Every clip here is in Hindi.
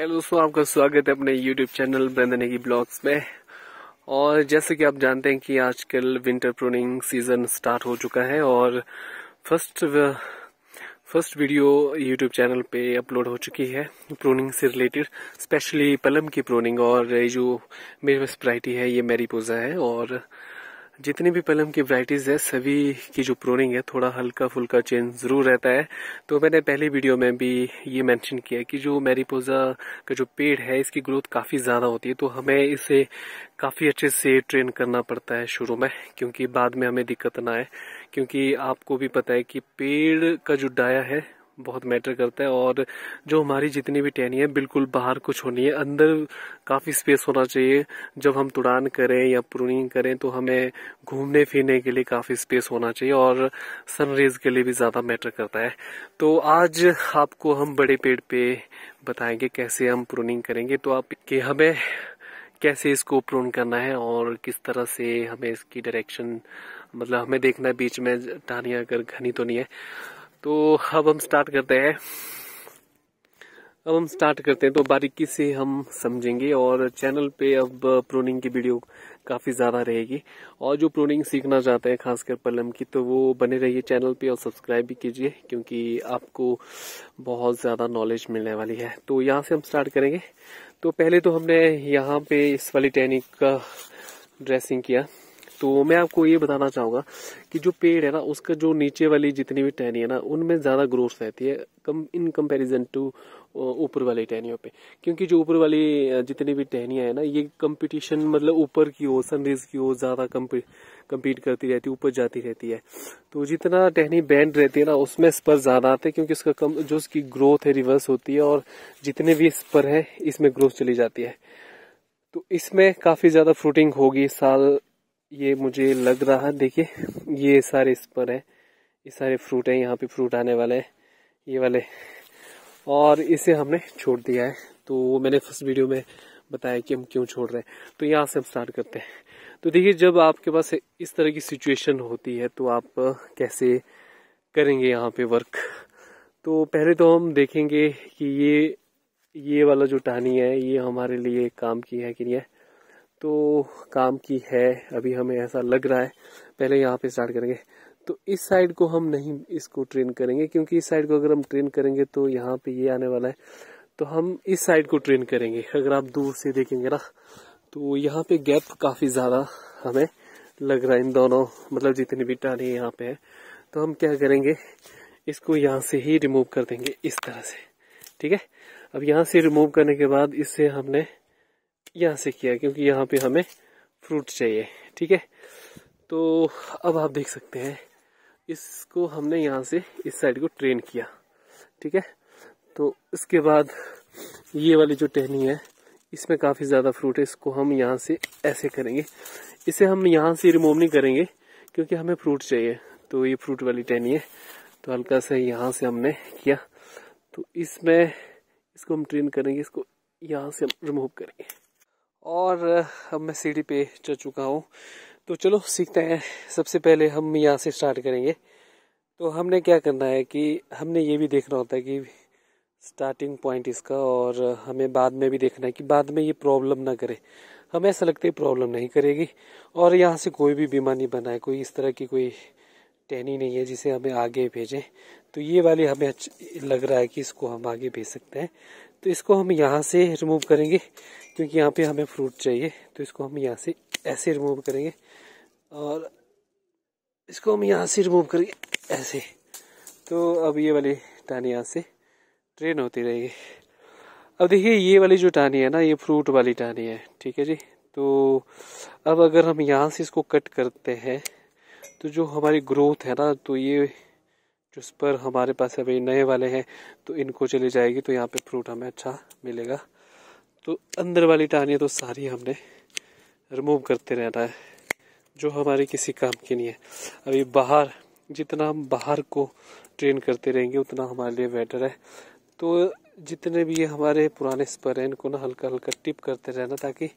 हेलो दोस्तों आपका स्वागत है अपने यूट्यूब चैनल ब्रंदनेगी ब्लॉग्स में और जैसे कि आप जानते हैं कि आजकल विंटर प्रूनिंग सीजन स्टार्ट हो चुका है और first first video YouTube channel पे अपलोड हो चुकी है प्रोनिंग से रिलेटेड स्पेशली पलम की प्रोनिंग और जो मेरी स्प्राइटी वराइटी है ये मेरीपोजा है और जितनी भी पलम की वराइटीज है सभी की जो प्रोनिंग है थोड़ा हल्का फुल्का चेंज जरूर रहता है तो मैंने पहली वीडियो में भी ये मेंशन किया कि जो मैरीपोजा का जो पेड़ है इसकी ग्रोथ काफी ज्यादा होती है तो हमें इसे काफी अच्छे से ट्रेन करना पड़ता है शुरू में क्योंकि बाद में हमें दिक्कत ना आए क्योंकि आपको भी पता है कि पेड़ का जो डाया है बहुत मैटर करता है और जो हमारी जितनी भी टहनी है बिल्कुल बाहर कुछ होनी है अंदर काफ़ी स्पेस होना चाहिए जब हम तुड़ान करें या प्रूनिंग करें तो हमें घूमने फिरने के लिए काफ़ी स्पेस होना चाहिए और सनरेज के लिए भी ज़्यादा मैटर करता है तो आज आपको हम बड़े पेड़ पे बताएंगे कैसे हम प्रूनिंग करेंगे तो आप कि हमें कैसे इसको प्रून करना है और किस तरह से हमें इसकी डायरेक्शन मतलब हमें देखना है बीच में टहनिया अगर घनी तो नहीं है तो अब हम स्टार्ट करते हैं अब हम स्टार्ट करते हैं तो बारीकी से हम समझेंगे और चैनल पे अब प्रोनिंग की वीडियो काफ़ी ज़्यादा रहेगी और जो प्रोनिंग सीखना चाहते हैं खासकर पलम की तो वो बने रहिए चैनल पे और सब्सक्राइब भी कीजिए क्योंकि आपको बहुत ज़्यादा नॉलेज मिलने वाली है तो यहाँ से हम स्टार्ट करेंगे तो पहले तो हमने यहाँ पे इस वाली टैनिक का ड्रेसिंग किया तो मैं आपको ये बताना चाहूंगा कि जो पेड़ है ना उसका जो नीचे वाली जितनी भी टहनी है ना उनमें ज़्यादा ग्रोथ रहती है कम इन कंपैरिजन टू ऊपर वाली टहनियों पे क्योंकि जो ऊपर वाली जितनी भी टहनिया है ना ये कंपटीशन मतलब ऊपर की ओर सनरेज की ओर ज़्यादा कम्पीट करती रहती है ऊपर जाती रहती है तो जितना टहनी बैंड रहती है ना उसमें स्पर ज़्यादा आते हैं क्योंकि उसका कम जो उसकी ग्रोथ है रिवर्स होती है और जितने भी स्पर है इसमें ग्रोथ चली जाती है तो इसमें काफ़ी ज़्यादा फ्रूटिंग होगी साल ये मुझे लग रहा है देखिए ये सारे इस पर है ये सारे फ्रूट हैं यहाँ पे फ्रूट आने वाले हैं ये वाले और इसे हमने छोड़ दिया है तो वो मैंने फर्स्ट वीडियो में बताया कि हम क्यों छोड़ रहे हैं तो यहाँ से हम स्टार्ट करते हैं तो देखिए जब आपके पास इस तरह की सिचुएशन होती है तो आप कैसे करेंगे यहाँ पे वर्क तो पहले तो हम देखेंगे कि ये ये वाला जो टहनी है ये हमारे लिए काम की है कि नहीं है तो काम की है अभी हमें ऐसा लग रहा है पहले यहाँ पे स्टार्ट करेंगे तो इस साइड को हम नहीं इसको ट्रेन करेंगे क्योंकि इस साइड को अगर हम ट्रेन करेंगे तो यहाँ पे ये आने वाला है तो हम इस साइड को ट्रेन करेंगे अगर आप दूर से देखेंगे ना तो यहाँ पे गैप काफ़ी ज़्यादा हमें लग रहा है इन दोनों मतलब जितनी भी टाने यहाँ पे है तो हम क्या करेंगे इसको यहाँ से ही रिमूव कर देंगे इस तरह से ठीक है अब यहाँ से रिमूव करने के बाद इससे हमने यहाँ से किया क्योंकि यहाँ पे हमें फ्रूट चाहिए ठीक है तो अब आप देख सकते हैं इसको हमने यहाँ से इस साइड को ट्रेन किया ठीक है तो इसके बाद ये वाली जो टहनी है इसमें काफ़ी ज़्यादा फ्रूट है इसको हम यहाँ से ऐसे करेंगे इसे हम यहाँ से रिमूव नहीं करेंगे क्योंकि हमें फ्रूट चाहिए तो ये फ्रूट वाली टहनी है तो हल्का सा यहाँ से हमने किया तो इसमें इसको हम ट्रेन करेंगे इसको यहाँ से हम रिमूव करेंगे और अब मैं सीढ़ी पे चढ़ चुका हूँ तो चलो सीखते हैं सबसे पहले हम यहाँ से स्टार्ट करेंगे तो हमने क्या करना है कि हमने ये भी देखना होता है कि स्टार्टिंग पॉइंट इसका और हमें बाद में भी देखना है कि बाद में ये प्रॉब्लम ना करे हमें ऐसा लगता है प्रॉब्लम नहीं करेगी और यहाँ से कोई भी बीमा नहीं बना है कोई इस तरह की कोई टहनी नहीं है जिसे हमें आगे भेजें तो ये वाली हमें अच्छा लग रहा है कि इसको हम आगे भेज सकते हैं तो इसको हम यहाँ से रिमूव करेंगे क्योंकि यहाँ पे हमें फ्रूट चाहिए तो इसको हम यहाँ से ऐसे रिमूव करेंगे और इसको हम यहाँ से रिमूव करेंगे ऐसे तो अब ये वाली टहनी यहाँ से ट्रेन होती रहेगी अब देखिए ये वाली जो टहनी है ना ये फ्रूट वाली टहनी है ठीक है जी तो अब अगर हम यहाँ से इसको कट करते हैं तो जो हमारी ग्रोथ है ना तो ये जिस पर हमारे पास अभी नए वाले हैं तो इनको चली जाएगी तो यहाँ पे फ्रूट हमें अच्छा मिलेगा तो अंदर वाली टहनियाँ तो सारी हमने रिमूव करते रहना है जो हमारे किसी काम की नहीं है अभी बाहर जितना हम बाहर को ट्रेन करते रहेंगे उतना हमारे लिए बेटर है तो जितने भी ये हमारे पुराने स्पर हैं इनको ना हल्का हल्का टिप करते रहना ताकि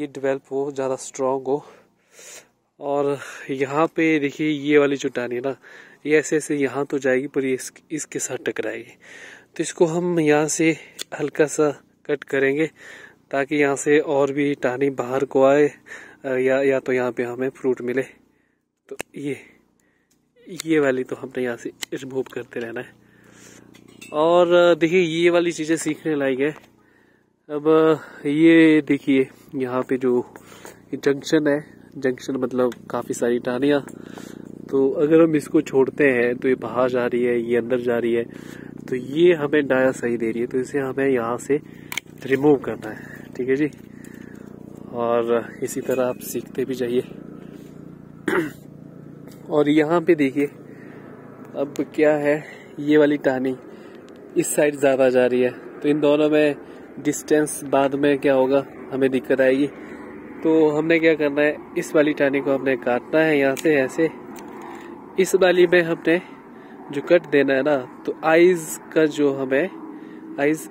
ये डेवलप हो ज़्यादा स्ट्रॉन्ग हो और यहाँ पे देखिए ये वाली जो है ना ये ऐसे ऐसे यहाँ तो जाएगी पर ये इस, इसके साथ टकराएगी तो इसको हम यहाँ से हल्का सा कट करेंगे ताकि यहाँ से और भी टहनी बाहर को आए या या तो यहाँ पे हमें फ्रूट मिले तो ये ये वाली तो हमने यहाँ से रिमूव करते रहना है और देखिए ये वाली चीज़ें सीखने लायक है अब ये देखिए यहाँ पे जो जंक्शन है जंक्शन मतलब काफ़ी सारी टहनियाँ तो अगर हम इसको छोड़ते हैं तो ये बाहर जा रही है ये अंदर जा रही है तो ये हमें डाया सही दे रही है तो इसे हमें यहाँ से रिमूव करना है ठीक है जी और इसी तरह आप सीखते भी जाइए और यहाँ पे देखिए अब क्या है ये वाली टहनी इस साइड ज़्यादा जा रही है तो इन दोनों में डिस्टेंस बाद में क्या होगा हमें दिक्कत आएगी तो हमने क्या करना है इस वाली टहनी को हमने काटना है यहाँ से ऐसे इस वाली में हमने जो कट देना है ना तो आइज़ का जो हमें आइज़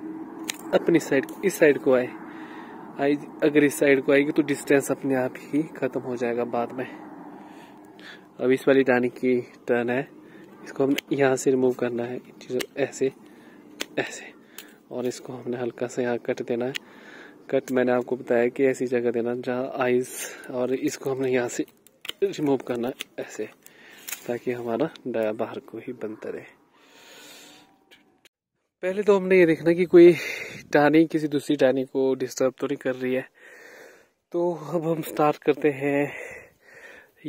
अपनी साइड इस साइड को आए आई अगर इस साइड को आएगी तो डिस्टेंस अपने आप ही खत्म हो जाएगा बाद में अब इस वाली डानी की टर्न है इसको हमने यहाँ से रिमूव करना है ऐसे ऐसे और इसको हमने हल्का सा यहाँ कट देना है कट मैंने आपको बताया कि ऐसी जगह देना जहाँ आइज और इसको हमने यहाँ से रिमूव करना है ऐसे ताकि हमारा डाया बाहर को ही बनता रहे पहले तो हमने ये देखना कि कोई टहनी किसी दूसरी टहनी को डिस्टर्ब तो नहीं कर रही है तो अब हम स्टार्ट करते हैं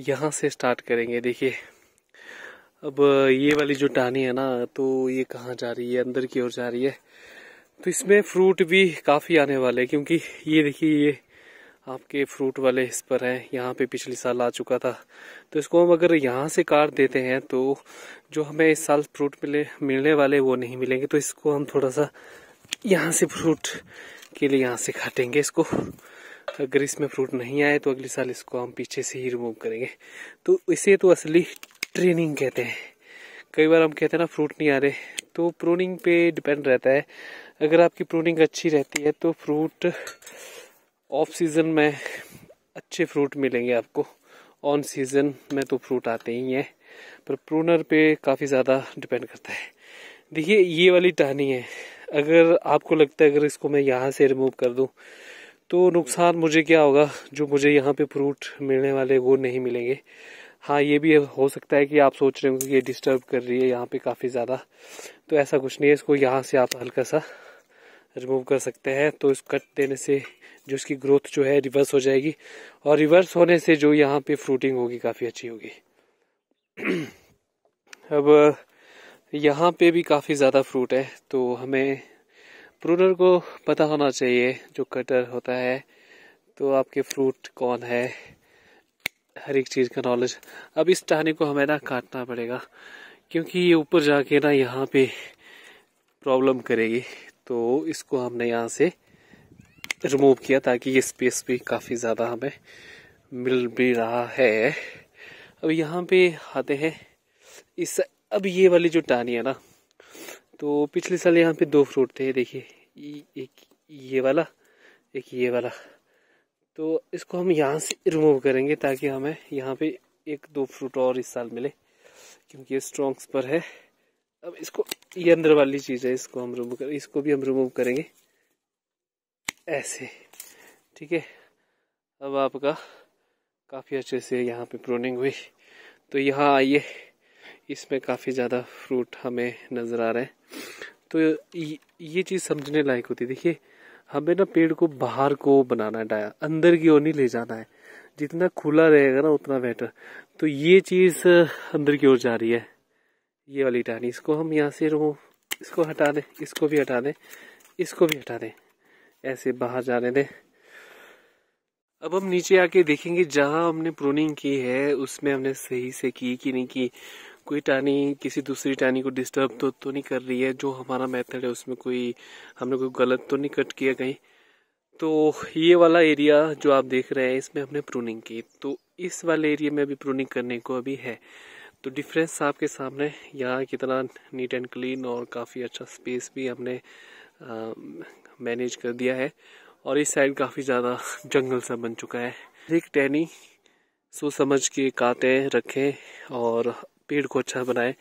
यहाँ से स्टार्ट करेंगे देखिए अब ये वाली जो टहनी है ना तो ये कहाँ जा रही है अंदर की ओर जा रही है तो इसमें फ्रूट भी काफ़ी आने वाले हैं क्योंकि ये देखिए ये आपके फ्रूट वाले इस पर हैं यहाँ पे पिछले साल आ चुका था तो इसको हम अगर यहाँ से काट देते हैं तो जो हमें इस साल फ्रूट मिले मिलने वाले वो नहीं मिलेंगे तो इसको हम थोड़ा सा यहाँ से फ्रूट के लिए यहाँ से काटेंगे इसको अगर इसमें फ्रूट नहीं आए तो अगले साल इसको हम पीछे से ही रिमूव करेंगे तो इसे तो असली ट्रेनिंग कहते हैं कई बार हम कहते हैं ना फ्रूट नहीं आ रहे तो प्रोनिंग पे डिपेंड रहता है अगर आपकी प्रोनिंग अच्छी रहती है तो फ्रूट ऑफ सीज़न में अच्छे फ्रूट मिलेंगे आपको ऑन सीज़न में तो फ्रूट आते ही हैं पर प्रूनर पे काफ़ी ज़्यादा डिपेंड करता है देखिए ये वाली टहनी है अगर आपको लगता है अगर इसको मैं यहाँ से रिमूव कर दूँ तो नुकसान मुझे क्या होगा जो मुझे यहाँ पे फ्रूट मिलने वाले वो नहीं मिलेंगे हाँ ये भी हो सकता है कि आप सोच रहे होंगे कि ये डिस्टर्ब कर रही है यहाँ पे काफ़ी ज़्यादा तो ऐसा कुछ नहीं है इसको यहाँ से आप हल्का सा रिमूव कर सकते हैं तो इस कट देने से जो इसकी ग्रोथ जो है रिवर्स हो जाएगी और रिवर्स होने से जो यहाँ पे फ्रूटिंग होगी काफ़ी अच्छी होगी अब यहाँ पे भी काफ़ी ज़्यादा फ्रूट है तो हमें प्रूनर को पता होना चाहिए जो कटर होता है तो आपके फ्रूट कौन है हर एक चीज़ का नॉलेज अब इस टहनी को हमें ना काटना पड़ेगा क्योंकि ये ऊपर जाके ना यहाँ पे प्रॉब्लम करेगी तो इसको हमने यहाँ से रिमूव किया ताकि ये स्पेस भी काफ़ी ज़्यादा हमें मिल भी रहा है अब यहाँ पे आते हैं इस अब ये वाली जो टहनी है ना तो पिछले साल यहाँ पे दो फ्रूट थे देखिए एक ये वाला एक ये वाला तो इसको हम यहाँ से रिमूव करेंगे ताकि हमें यहाँ पे एक दो फ्रूट और इस साल मिले क्योंकि ये स्ट्रॉन्ग्स पर है अब इसको ये अंदर वाली चीज़ है इसको हम रिमूव कर इसको भी हम रिमूव करेंगे ऐसे ठीक है अब आपका काफ़ी अच्छे से यहाँ पे प्रोनिंग हुई तो यहाँ आइए इसमें काफ़ी ज़्यादा फ्रूट हमें नज़र आ रहे हैं तो ये, चीज़ समझने लायक होती है देखिए हमें ना पेड़ को बाहर को बनाना है डाया अंदर की ओर नहीं ले जाना है जितना खुला रहेगा ना उतना बेटर तो ये चीज़ अंदर की ओर जा रही है ये वाली टहनी इसको हम यहाँ से रो इसको हटा दें इसको भी हटा दें इसको भी हटा दें ऐसे बाहर जाने दें अब हम नीचे आके देखेंगे जहाँ हमने प्रोनिंग की है उसमें हमने सही से की कि नहीं की कोई टानी किसी दूसरी टानी को डिस्टर्ब तो तो नहीं कर रही है जो हमारा मेथड है उसमें कोई हमने कोई गलत तो नहीं कट किया कहीं तो ये वाला एरिया जो आप देख रहे हैं इसमें हमने प्रूनिंग की तो इस वाले एरिया में अभी प्रूनिंग करने को अभी है तो डिफरेंस आपके सामने यहाँ कितना नीट एंड क्लीन और काफ़ी अच्छा स्पेस भी हमने मैनेज कर दिया है और इस साइड काफ़ी ज़्यादा जंगल सा बन चुका है एक टहनी सोच समझ के काटें रखें और पेड़ को अच्छा बनाए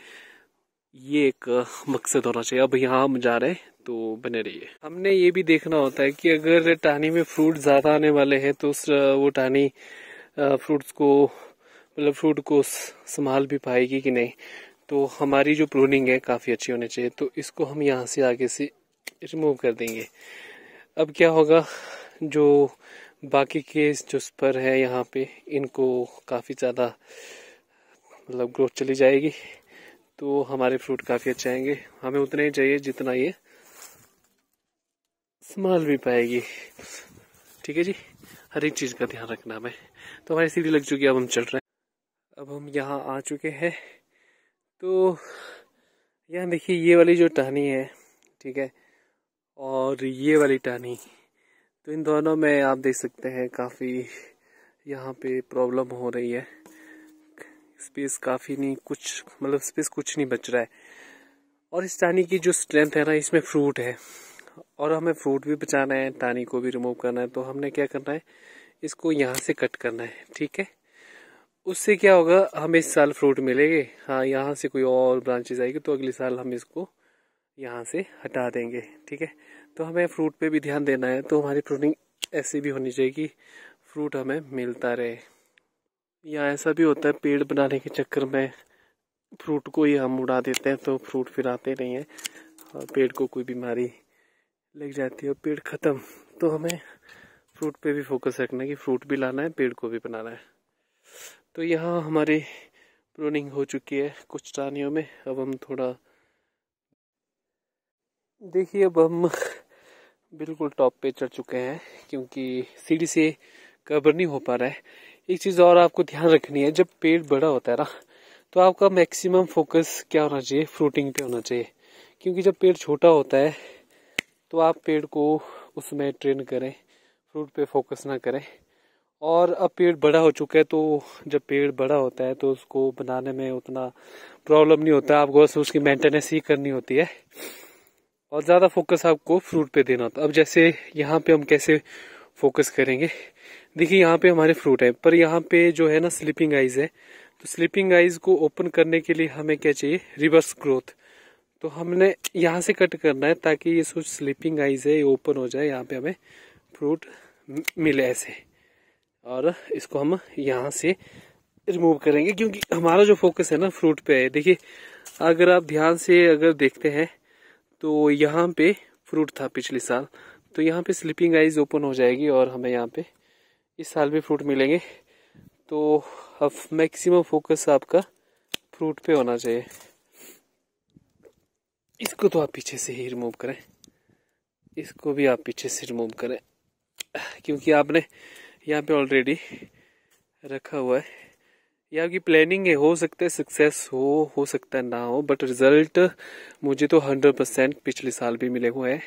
ये एक मकसद होना चाहिए अब यहाँ हम जा रहे हैं तो बने रहिए हमने ये भी देखना होता है कि अगर टहनी में फ्रूट ज़्यादा आने वाले हैं तो उस वो टहनी फ्रूट्स को मतलब फ्रूट को संभाल भी पाएगी कि नहीं तो हमारी जो प्रूनिंग है काफ़ी अच्छी होनी चाहिए तो इसको हम यहाँ से आगे से रिमूव कर देंगे अब क्या होगा जो बाकी केस जो स्पर है यहाँ पे इनको काफ़ी ज़्यादा मतलब ग्रोथ चली जाएगी तो हमारे फ्रूट काफ़ी अच्छे आएंगे हमें उतने ही चाहिए जितना ये संभाल भी पाएगी ठीक है जी हर एक चीज़ का ध्यान रखना हमें तो हमारी सीढ़ी लग चुकी है अब हम चल रहे हैं अब हम यहाँ आ चुके हैं तो यहाँ देखिए ये वाली जो टहनी है ठीक है और ये वाली टहनी तो इन दोनों में आप देख सकते हैं काफ़ी यहाँ पे प्रॉब्लम हो रही है स्पेस काफ़ी नहीं कुछ मतलब स्पेस कुछ नहीं बच रहा है और इस टानी की जो स्ट्रेंथ है ना इसमें फ्रूट है और हमें फ्रूट भी बचाना है टानी को भी रिमूव करना है तो हमने क्या करना है इसको यहाँ से कट करना है ठीक है उससे क्या होगा हमें इस साल फ्रूट मिलेंगे हाँ यहाँ से कोई और ब्रांचेज आएगी तो अगले साल हम इसको यहाँ से हटा देंगे ठीक है तो हमें फ्रूट पे भी ध्यान देना है तो हमारी प्रूनिंग ऐसी भी होनी चाहिए कि फ्रूट हमें मिलता रहे या ऐसा भी होता है पेड़ बनाने के चक्कर में फ्रूट को ही हम उड़ा देते हैं तो फ्रूट फिर आते नहीं है और पेड़ को कोई बीमारी लग जाती है और पेड़ ख़त्म तो हमें फ्रूट पे भी फोकस रखना है कि फ्रूट भी लाना है पेड़ को भी बनाना है तो यहाँ हमारी प्रोनिंग हो चुकी है कुछ टानियों में अब हम थोड़ा देखिए अब हम बिल्कुल टॉप पे चढ़ चुके हैं क्योंकि सीढ़ी से कवर नहीं हो पा रहा है एक चीज और आपको ध्यान रखनी है जब पेड़ बड़ा होता है ना तो आपका मैक्सिमम फोकस क्या होना चाहिए फ्रूटिंग पे होना चाहिए क्योंकि जब पेड़ छोटा होता है तो आप पेड़ को उसमें ट्रेन करें फ्रूट पे फोकस ना करें और अब पेड़ बड़ा हो चुका है तो जब पेड़ बड़ा होता है तो उसको बनाने में उतना प्रॉब्लम नहीं होता आपको बस उसकी मेंटेनेंस ही करनी होती है और ज़्यादा फोकस आपको फ्रूट पे देना होता है अब जैसे यहाँ पे हम कैसे फोकस करेंगे देखिए यहाँ पे हमारे फ्रूट है पर यहाँ पे जो है ना स्लीपिंग आइज है तो स्लीपिंग आइज को ओपन करने के लिए हमें क्या चाहिए रिवर्स ग्रोथ तो हमने यहाँ से कट करना है ताकि ये सोच स्लीपिंग आइज है ये ओपन हो जाए यहाँ पे हमें फ्रूट मिले ऐसे और इसको हम यहाँ से रिमूव करेंगे क्योंकि हमारा जो फोकस है ना फ्रूट पे है देखिए अगर आप ध्यान से अगर देखते हैं तो यहाँ पे फ्रूट था पिछले साल तो यहाँ पे स्लीपिंग आइज ओपन हो जाएगी और हमें यहाँ पे इस साल भी फ्रूट मिलेंगे तो अब मैक्सिमम फोकस आपका फ्रूट पे होना चाहिए इसको तो आप पीछे से ही रिमूव करें इसको भी आप पीछे से रिमूव करें क्योंकि आपने यहाँ पे ऑलरेडी रखा हुआ है ये आपकी प्लानिंग है हो सकता है सक्सेस हो हो सकता है ना हो बट रिजल्ट मुझे तो हंड्रेड परसेंट पिछले साल भी मिले हुए हैं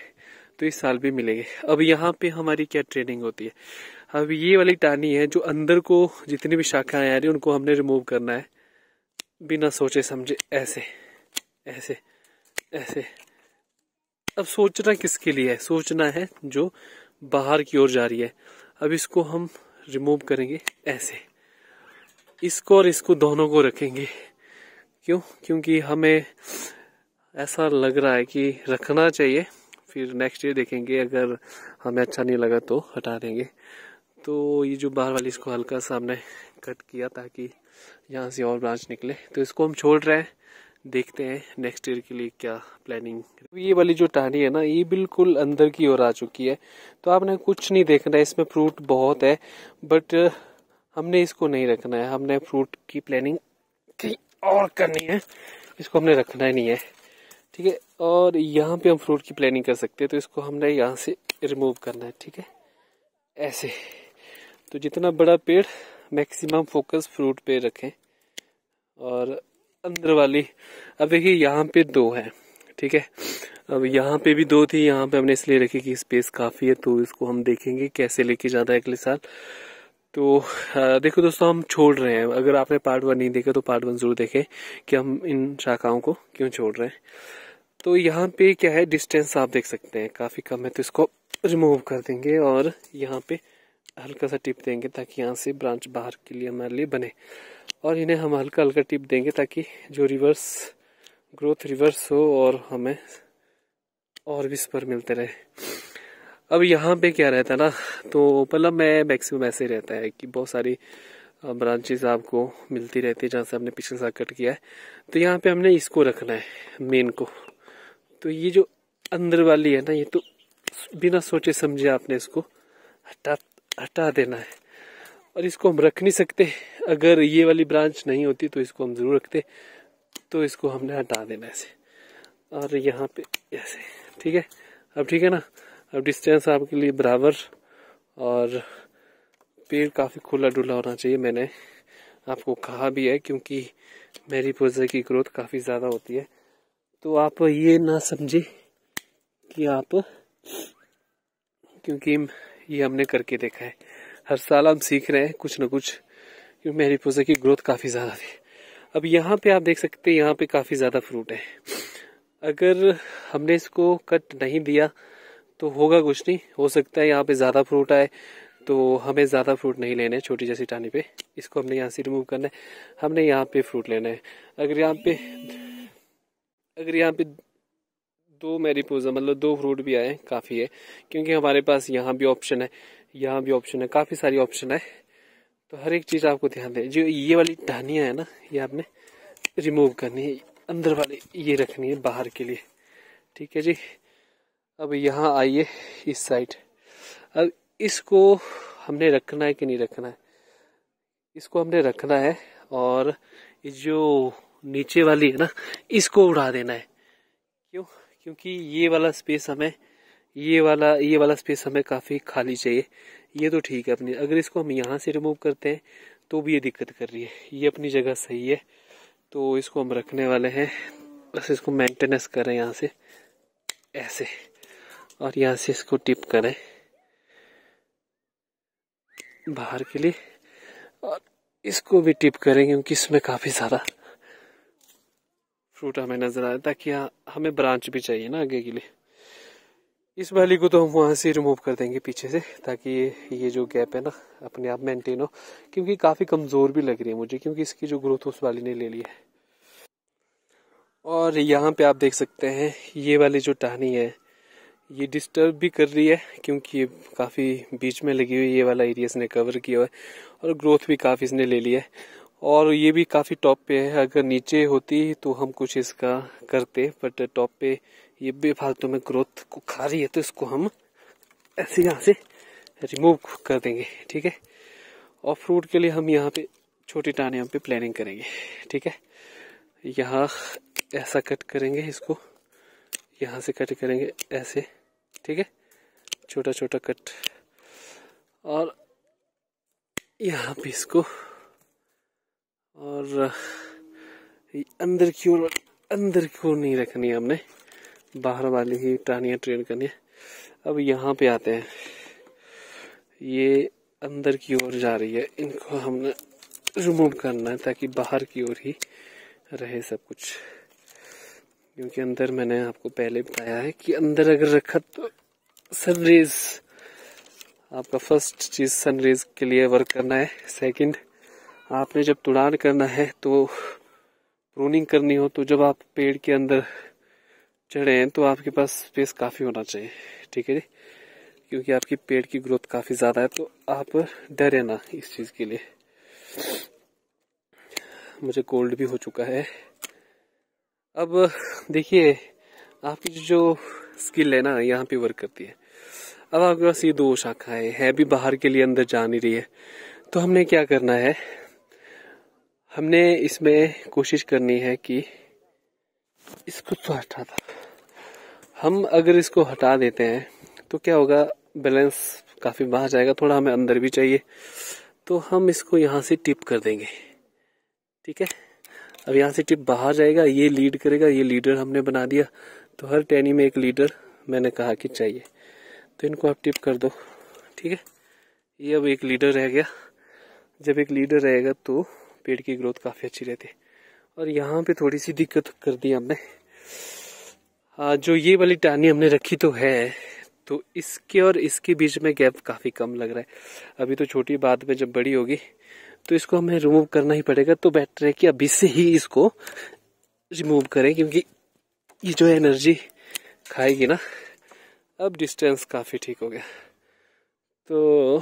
तो इस साल भी मिलेंगे अब यहाँ पे हमारी क्या ट्रेनिंग होती है अब ये वाली टानी है जो अंदर को जितनी भी शाखाएं आ रही है उनको हमने रिमूव करना है बिना सोचे समझे ऐसे ऐसे ऐसे अब सोचना किसके लिए है सोचना है जो बाहर की ओर जा रही है अब इसको हम रिमूव करेंगे ऐसे इसको और इसको दोनों को रखेंगे क्यों क्योंकि हमें ऐसा लग रहा है कि रखना चाहिए फिर नेक्स्ट डे देखेंगे अगर हमें अच्छा नहीं लगा तो हटा देंगे तो ये जो बाहर वाली इसको हल्का सा हमने कट किया ताकि यहाँ से और ब्रांच निकले तो इसको हम छोड़ रहे हैं देखते हैं नेक्स्ट ईयर के लिए क्या प्लानिंग तो ये वाली जो टहनी है ना ये बिल्कुल अंदर की ओर आ चुकी है तो आपने कुछ नहीं देखना है इसमें फ्रूट बहुत है बट हमने इसको नहीं रखना है हमने फ्रूट की प्लानिंग कहीं और करनी है इसको हमने रखना ही नहीं है ठीक है और यहाँ पे हम फ्रूट की प्लानिंग कर सकते हैं तो इसको हमने यहाँ से रिमूव करना है ठीक है ऐसे तो जितना बड़ा पेड़ मैक्सिमम फोकस फ्रूट पे रखें और अंदर वाली अब देखिए यहाँ पे दो है ठीक है अब यहाँ पे भी दो थी यहाँ पे हमने इसलिए रखी कि स्पेस काफ़ी है तो इसको हम देखेंगे कैसे लेके जाता है अगले साल तो देखो दोस्तों हम छोड़ रहे हैं अगर आपने पार्ट वन नहीं देखा तो पार्ट वन जरूर देखें कि हम इन शाखाओं को क्यों छोड़ रहे हैं तो यहाँ पे क्या है डिस्टेंस आप देख सकते हैं काफ़ी कम है तो इसको रिमूव कर देंगे और यहाँ पे हल्का सा टिप देंगे ताकि यहाँ से ब्रांच बाहर के लिए हमारे लिए बने और इन्हें हम हल्का हल्का टिप देंगे ताकि जो रिवर्स ग्रोथ रिवर्स हो और हमें और भी स्पर मिलते रहे अब यहाँ पे क्या रहता है ना तो मतलब मैं मैक्सिमम ऐसे ही रहता है कि बहुत सारी ब्रांचेस आपको मिलती रहती है जहाँ से हमने पिछले साल कट किया है तो यहाँ पे हमने इसको रखना है मेन को तो ये जो अंदर वाली है ना ये तो बिना सोचे समझे आपने इसको हटा हटा देना है और इसको हम रख नहीं सकते अगर ये वाली ब्रांच नहीं होती तो इसको हम ज़रूर रखते तो इसको हमने हटा देना ऐसे और यहाँ पे ऐसे ठीक है अब ठीक है ना अब डिस्टेंस आपके लिए बराबर और पेड़ काफ़ी खुला डुला होना चाहिए मैंने आपको कहा भी है क्योंकि मेरी पोजा की ग्रोथ काफ़ी ज़्यादा होती है तो आप ये ना समझे कि आप क्योंकि ये हमने करके देखा है हर साल हम सीख रहे हैं कुछ ना कुछ क्योंकि मेरी पोजा की ग्रोथ काफ़ी ज़्यादा थी अब यहाँ पे आप देख सकते हैं यहाँ पे काफ़ी ज़्यादा फ्रूट है अगर हमने इसको कट नहीं दिया तो होगा कुछ नहीं हो सकता है यहाँ पे ज़्यादा फ्रूट आए तो हमें ज़्यादा फ्रूट नहीं लेने छोटी जैसी टानी पे इसको हमने यहाँ से रिमूव करना है हमने यहाँ पे फ्रूट लेना है अगर यहाँ पे अगर यहाँ पे दो मैरीपोजा मतलब दो फ्रूट भी आए काफ़ी है क्योंकि हमारे पास यहाँ भी ऑप्शन है यहाँ भी ऑप्शन है काफ़ी सारी ऑप्शन है तो हर एक चीज़ आपको ध्यान दें जो ये वाली टहनिया है ना ये आपने रिमूव करनी है अंदर वाली ये रखनी है बाहर के लिए ठीक है जी अब यहाँ आइए इस साइड अब इसको हमने रखना है कि नहीं रखना है इसको हमने रखना है और जो नीचे वाली है ना इसको उड़ा देना है क्यों क्योंकि ये वाला स्पेस हमें ये वाला ये वाला स्पेस हमें काफ़ी खाली चाहिए ये तो ठीक है अपनी अगर इसको हम यहाँ से रिमूव करते हैं तो भी ये दिक्कत कर रही है ये अपनी जगह सही है तो इसको हम रखने वाले हैं बस इसको मेंटेनेंस करें यहाँ से ऐसे और यहाँ से इसको टिप करें बाहर के लिए और इसको भी टिप करें क्योंकि इसमें काफ़ी सारा फ्रूट हमें नज़र आया ताकि हाँ, हमें ब्रांच भी चाहिए ना आगे के लिए इस वाली को तो हम वहाँ से रिमूव कर देंगे पीछे से ताकि ये ये जो गैप है ना अपने आप मेंटेन हो क्योंकि काफ़ी कमज़ोर भी लग रही है मुझे क्योंकि इसकी जो ग्रोथ उस वाली ने ले ली है और यहाँ पे आप देख सकते हैं ये वाली जो टहनी है ये डिस्टर्ब भी कर रही है क्योंकि ये काफ़ी बीच में लगी हुई ये वाला एरिया इसने कवर किया हुआ है और ग्रोथ भी काफ़ी इसने ले ली है और ये भी काफ़ी टॉप पे है अगर नीचे होती तो हम कुछ इसका करते बट टॉप पे ये बेफालतू में ग्रोथ को खा रही है तो इसको हम ऐसे यहाँ से रिमूव कर देंगे ठीक है और फ्रूट के लिए हम यहाँ पे छोटी टाने पे प्लानिंग करेंगे ठीक है यहाँ ऐसा कट करेंगे इसको यहाँ से कट करेंगे ऐसे ठीक है छोटा छोटा कट और यहाँ पे इसको और अंदर की ओर अंदर की ओर नहीं रखनी है हमने बाहर वाली ही टहनिया ट्रेन करनी है अब यहाँ पे आते हैं ये अंदर की ओर जा रही है इनको हमने रिमूव करना है ताकि बाहर की ओर ही रहे सब कुछ क्योंकि अंदर मैंने आपको पहले बताया है कि अंदर अगर रखा तो सनरेज आपका फर्स्ट चीज सनरेज के लिए वर्क करना है सेकंड आपने जब तुड़ान करना है तो प्रूनिंग करनी हो तो जब आप पेड़ के अंदर चढ़े तो आपके पास स्पेस काफ़ी होना चाहिए ठीक है क्योंकि आपकी पेड़ की ग्रोथ काफ़ी ज़्यादा है तो आप डरे ना इस चीज़ के लिए मुझे कोल्ड भी हो चुका है अब देखिए आपकी जो स्किल है ना यहाँ पे वर्क करती है अब आपके पास ये दो शाखाएं है भी बाहर के लिए अंदर जा नहीं रही है तो हमने क्या करना है हमने इसमें कोशिश करनी है कि इसको तो हटा था हम अगर इसको हटा देते हैं तो क्या होगा बैलेंस काफ़ी बाहर जाएगा थोड़ा हमें अंदर भी चाहिए तो हम इसको यहाँ से टिप कर देंगे ठीक है अब यहाँ से टिप बाहर जाएगा ये लीड करेगा ये लीडर हमने बना दिया तो हर टैनी में एक लीडर मैंने कहा कि चाहिए तो इनको आप टिप कर दो ठीक है ये अब एक लीडर रह गया जब एक लीडर रहेगा तो पेड़ की ग्रोथ काफ़ी अच्छी रहती है और यहाँ पे थोड़ी सी दिक्कत कर दी हमने जो ये वाली टहनी हमने रखी तो है तो इसके और इसके बीच में गैप काफ़ी कम लग रहा है अभी तो छोटी बात में जब बड़ी होगी तो इसको हमें रिमूव करना ही पड़ेगा तो बेटर है कि अभी से ही इसको रिमूव करें क्योंकि ये जो एनर्जी खाएगी ना अब डिस्टेंस काफ़ी ठीक हो गया तो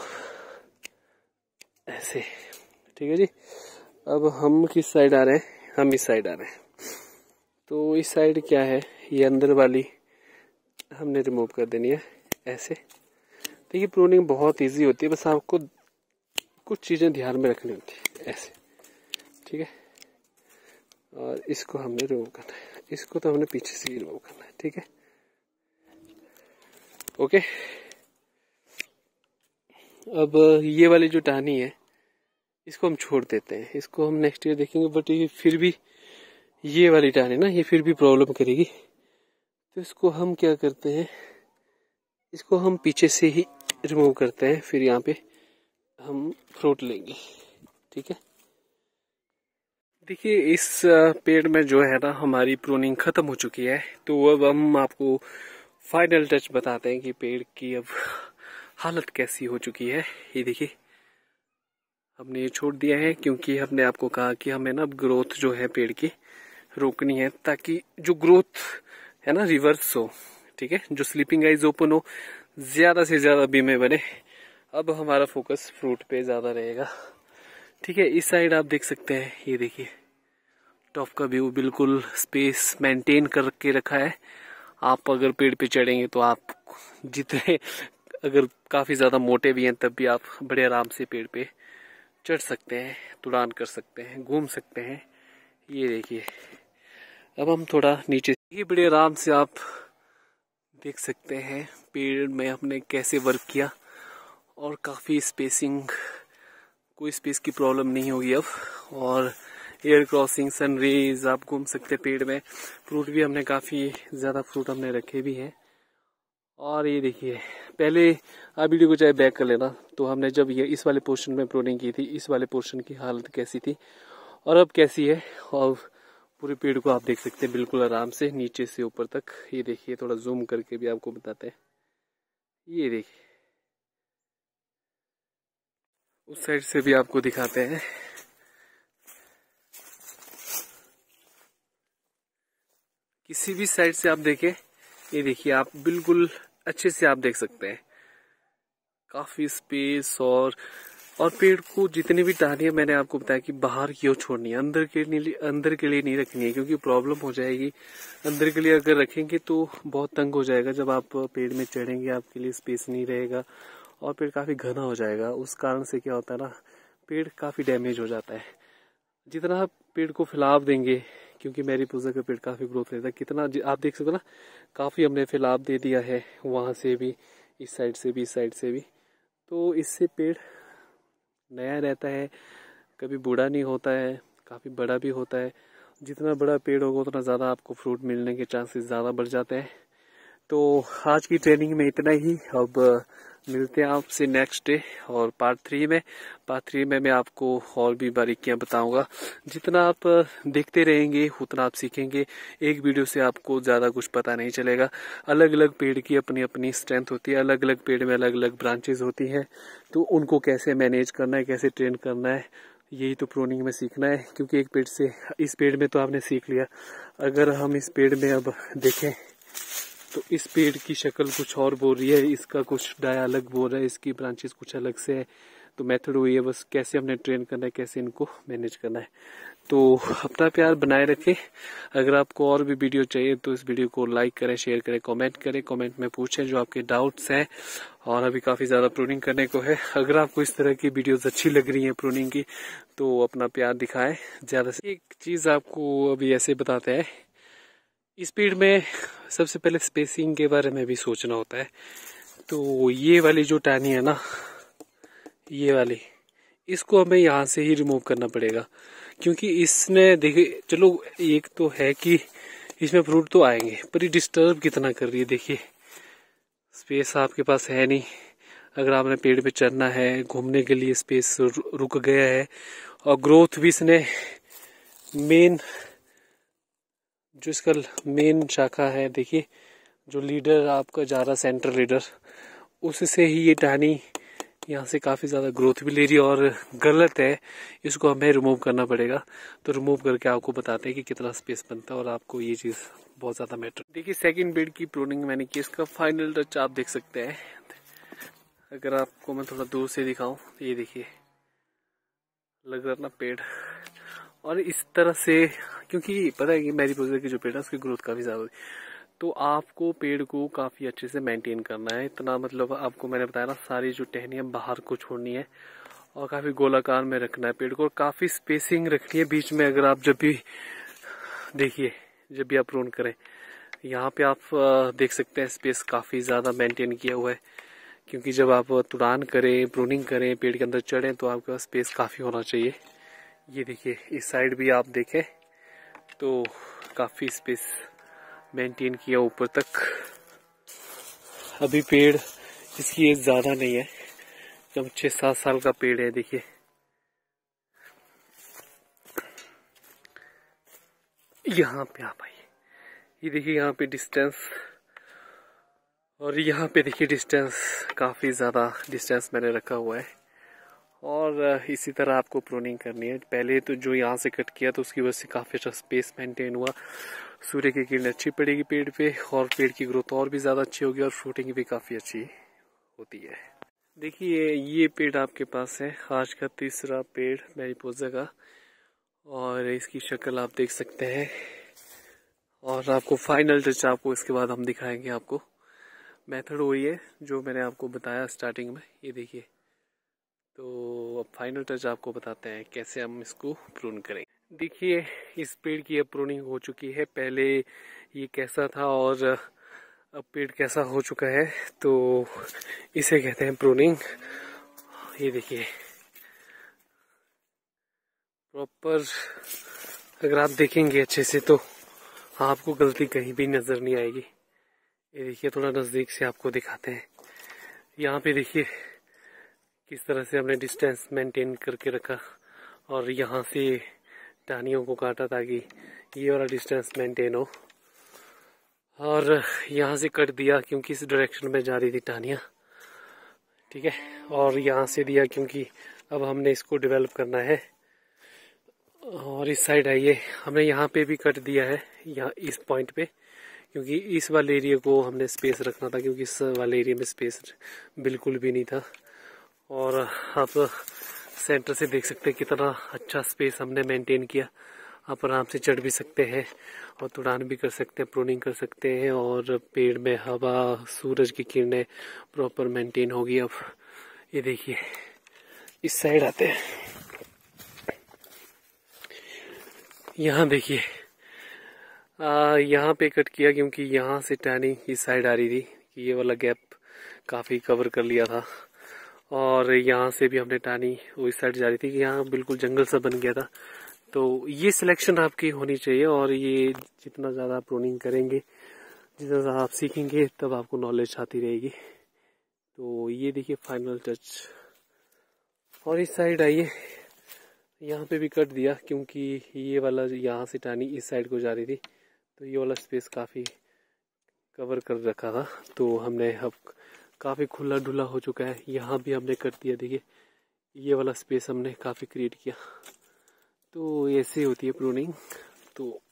ऐसे ठीक है जी अब हम किस साइड आ रहे हैं हम इस साइड आ रहे हैं तो इस साइड क्या है ये अंदर वाली हमने रिमूव कर देनी है ऐसे देखिए प्रोनिंग बहुत इजी होती है बस आपको कुछ चीज़ें ध्यान में रखनी होती है ऐसे ठीक है और इसको हमने रिमूव करना है इसको तो हमने पीछे से ही रिमूव करना है ठीक है ओके अब ये वाली जो टहनी है इसको हम छोड़ देते हैं इसको हम नेक्स्ट ईयर देखेंगे बट ये फिर भी ये वाली डाल है ना ये फिर भी प्रॉब्लम करेगी तो इसको हम क्या करते हैं इसको हम पीछे से ही रिमूव करते हैं फिर यहाँ पे हम फ्रूट लेंगे ठीक है देखिए इस पेड़ में जो है ना हमारी प्रोनिंग ख़त्म हो चुकी है तो अब हम आपको फाइनल टच बताते हैं कि पेड़ की अब हालत कैसी हो चुकी है ये देखिए हमने ये छोड़ दिया है क्योंकि हमने आपको कहा कि हमें ना ग्रोथ जो है पेड़ की रोकनी है ताकि जो ग्रोथ है ना रिवर्स हो ठीक है जो स्लीपिंग आइज ओपन हो ज्यादा से ज्यादा बीमे बने अब हमारा फोकस फ्रूट पे ज्यादा रहेगा ठीक है इस साइड आप देख सकते हैं ये देखिए टॉप का व्यू बिल्कुल स्पेस मेंटेन करके रखा है आप अगर पेड़ पे चढ़ेंगे तो आप जितने अगर काफी ज्यादा मोटे भी हैं तब भी आप बड़े आराम से पेड़ पे चढ़ सकते हैं तुड़ान कर सकते हैं घूम सकते हैं ये देखिए अब हम थोड़ा नीचे ये बड़े आराम से आप देख सकते हैं पेड़ में हमने कैसे वर्क किया और काफ़ी स्पेसिंग कोई स्पेस की प्रॉब्लम नहीं होगी अब और एयर क्रॉसिंग सनरेज आप घूम सकते पेड़ में फ्रूट भी हमने काफ़ी ज़्यादा फ्रूट हमने रखे भी हैं और ये देखिए पहले आप वीडियो को चाहे बैक कर लेना तो हमने जब ये इस वाले पोर्शन में प्रोनिंग की थी इस वाले पोर्शन की हालत कैसी थी और अब कैसी है और पूरे पेड़ को आप देख सकते हैं बिल्कुल आराम से नीचे से ऊपर तक ये देखिए थोड़ा जूम करके भी आपको बताते हैं ये देखिए उस साइड से भी आपको दिखाते हैं किसी भी साइड से आप देखें ये देखिए आप बिल्कुल अच्छे से आप देख सकते हैं काफ़ी स्पेस और और पेड़ को जितनी भी टहनियां मैंने आपको बताया कि बाहर की ओर छोड़नी है अंदर के लिए अंदर के लिए नहीं रखनी है क्योंकि प्रॉब्लम हो जाएगी अंदर के लिए अगर रखेंगे तो बहुत तंग हो जाएगा जब आप पेड़ में चढ़ेंगे आपके लिए स्पेस नहीं रहेगा और पेड़ काफ़ी घना हो जाएगा उस कारण से क्या होता है ना पेड़ काफ़ी डैमेज हो जाता है जितना आप पेड़ को फैलाव देंगे क्योंकि मेरी पूजा का पेड़ काफ़ी ग्रोथ रहता है कितना आप देख सकते हो ना काफ़ी हमने फैलाव दे दिया है वहां से भी इस साइड से भी इस साइड से भी तो इससे पेड़ नया रहता है कभी बूढ़ा नहीं होता है काफ़ी बड़ा भी होता है जितना बड़ा पेड़ होगा उतना ज़्यादा आपको फ्रूट मिलने के चांसेस ज़्यादा बढ़ जाते हैं तो आज की ट्रेनिंग में इतना ही अब मिलते हैं आपसे नेक्स्ट डे और पार्ट थ्री में पार्ट थ्री में मैं आपको और भी बारीकियां बताऊंगा जितना आप देखते रहेंगे उतना आप सीखेंगे एक वीडियो से आपको ज़्यादा कुछ पता नहीं चलेगा अलग अलग पेड़ की अपनी अपनी स्ट्रेंथ होती है अलग अलग पेड़ में अलग अलग ब्रांचेज होती हैं तो उनको कैसे मैनेज करना है कैसे ट्रेन करना है यही तो प्रोनिंग में सीखना है क्योंकि एक पेड़ से इस पेड़ में तो आपने सीख लिया अगर हम इस पेड़ में अब देखें तो इस पेड़ की शक्ल कुछ और बोल रही है इसका कुछ डाया अलग बोल रहा है इसकी ब्रांचेस कुछ अलग से है तो मेथड वही है बस कैसे हमने ट्रेन करना है कैसे इनको मैनेज करना है तो अपना प्यार बनाए रखें अगर आपको और भी वीडियो चाहिए तो इस वीडियो को लाइक करें शेयर करें कमेंट करें कमेंट में पूछें जो आपके डाउट्स हैं और अभी काफ़ी ज़्यादा प्रूनिंग करने को है अगर आपको इस तरह की वीडियोस अच्छी लग रही हैं प्रूनिंग की तो अपना प्यार दिखाएं ज़्यादा से एक चीज़ आपको अभी ऐसे बताते हैं स्पीड में सबसे पहले स्पेसिंग के बारे में भी सोचना होता है तो ये वाली जो टहनी है ना ये वाली इसको हमें यहाँ से ही रिमूव करना पड़ेगा क्योंकि इसने देखिए चलो एक तो है कि इसमें फ्रूट तो आएंगे पर ये डिस्टर्ब कितना कर रही है देखिए स्पेस आपके पास है नहीं अगर आपने पेड़ पे चढ़ना है घूमने के लिए स्पेस रुक गया है और ग्रोथ भी इसने मेन जो इसका मेन शाखा है देखिए जो लीडर आपका जा रहा सेंटर लीडर उससे ही ये टहनी यहाँ से काफ़ी ज़्यादा ग्रोथ भी ले रही है और गलत है इसको हमें रिमूव करना पड़ेगा तो रिमूव करके आपको बताते हैं कि कितना स्पेस बनता है और आपको ये चीज़ बहुत ज़्यादा मैटर देखिए सेकंड बेड की प्रोनिंग मैंने की इसका फाइनल टच आप देख सकते हैं अगर आपको मैं थोड़ा दूर से दिखाऊं तो ये देखिए लग रहा ना पेड़ और इस तरह से क्योंकि पता है कि मैरी पोजर की जो पेड़ है उसकी ग्रोथ काफ़ी ज़्यादा होती तो आपको पेड़ को काफ़ी अच्छे से मेंटेन करना है इतना मतलब आपको मैंने बताया ना सारी जो है बाहर को छोड़नी है और काफ़ी गोलाकार में रखना है पेड़ को और काफ़ी स्पेसिंग रखनी है बीच में अगर आप जब भी देखिए जब भी आप रोन करें यहाँ पे आप देख सकते हैं स्पेस काफ़ी ज़्यादा मेंटेन किया हुआ है क्योंकि जब आप तुड़ान करें प्रूनिंग करें पेड़ के अंदर चढ़ें तो आपके पास स्पेस काफ़ी होना चाहिए ये देखिए इस साइड भी आप देखें तो काफ़ी स्पेस मेंटेन किया ऊपर तक अभी पेड़ इसकी एज ज़्यादा नहीं है कम छह सात साल का पेड़ है देखिए यहाँ पे आप आइए ये देखिए यहाँ पे डिस्टेंस और यहाँ पे देखिए डिस्टेंस काफ़ी ज़्यादा डिस्टेंस मैंने रखा हुआ है और इसी तरह आपको प्रोनिंग करनी है पहले तो जो यहाँ से कट किया तो उसकी वजह से काफ़ी अच्छा स्पेस मेंटेन हुआ सूर्य की किरण अच्छी पड़ेगी पेड़ पे और पेड़ की ग्रोथ और भी ज़्यादा अच्छी होगी और फ्रूटिंग भी काफ़ी अच्छी होती है देखिए ये पेड़ आपके पास है आज का तीसरा पेड़ मैरीपोजा का और इसकी शक्ल आप देख सकते हैं और आपको फाइनल टच आपको इसके बाद हम दिखाएंगे आपको मेथड वही है जो मैंने आपको बताया स्टार्टिंग में ये देखिए तो अब फाइनल टच आपको बताते हैं कैसे हम इसको प्रून करें देखिए इस पेड़ की अब प्रूनिंग हो चुकी है पहले ये कैसा था और अब पेड़ कैसा हो चुका है तो इसे कहते हैं प्रूनिंग ये देखिए प्रॉपर अगर आप देखेंगे अच्छे से तो आपको गलती कहीं भी नज़र नहीं आएगी ये देखिए थोड़ा नज़दीक से आपको दिखाते हैं यहाँ पे देखिए किस तरह से हमने डिस्टेंस मेंटेन करके रखा और यहाँ से टहनियों को काटा ताकि ये वाला डिस्टेंस मेंटेन हो और यहाँ से कट दिया क्योंकि इस डायरेक्शन में जा रही थी टहनियाँ ठीक है और यहाँ से दिया क्योंकि अब हमने इसको डेवलप करना है और इस साइड आइए हमने यहाँ पे भी कट दिया है यहाँ इस पॉइंट पे क्योंकि इस वाले एरिया को हमने स्पेस रखना था क्योंकि इस वाले एरिया में स्पेस बिल्कुल भी नहीं था और आप सेंटर से देख सकते हैं कितना अच्छा स्पेस हमने मेंटेन किया आप आराम से चढ़ भी सकते हैं और तुड़ान भी कर सकते हैं प्रूनिंग कर सकते हैं और पेड़ में हवा सूरज की किरणें प्रॉपर मेंटेन होगी अब ये देखिए इस साइड आते हैं यहाँ देखिए यहाँ पे कट किया क्योंकि यहाँ से टैनिंग इस साइड आ रही थी कि ये वाला गैप काफ़ी कवर कर लिया था और यहाँ से भी हमने टानी वही साइड जा रही थी कि यहाँ बिल्कुल जंगल सा बन गया था तो ये सिलेक्शन आपकी होनी चाहिए और ये जितना ज़्यादा आप रोनिंग करेंगे जितना ज़्यादा आप सीखेंगे तब आपको नॉलेज आती रहेगी तो ये देखिए फाइनल टच और इस साइड आइए यहाँ पे भी कट दिया क्योंकि ये वाला यहाँ से टानी इस साइड को जा रही थी तो ये वाला स्पेस काफ़ी कवर कर रखा था तो हमने अब काफ़ी खुला डुला हो चुका है यहाँ भी हमने कर दिया देखिए ये वाला स्पेस हमने काफ़ी क्रिएट किया तो ऐसे होती है प्रूनिंग तो